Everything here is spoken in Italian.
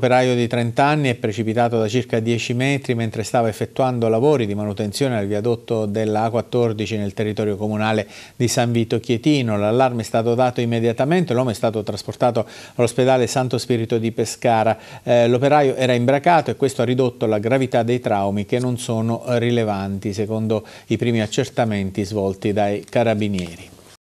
operaio di 30 anni è precipitato da circa 10 metri mentre stava effettuando lavori di manutenzione al viadotto della A14 nel territorio comunale di San Vito Chietino. L'allarme è stato dato immediatamente, l'uomo è stato trasportato all'ospedale Santo Spirito di Pescara. Eh, L'operaio era imbracato e questo ha ridotto la gravità dei traumi che non sono rilevanti secondo i primi accertamenti svolti dai carabinieri.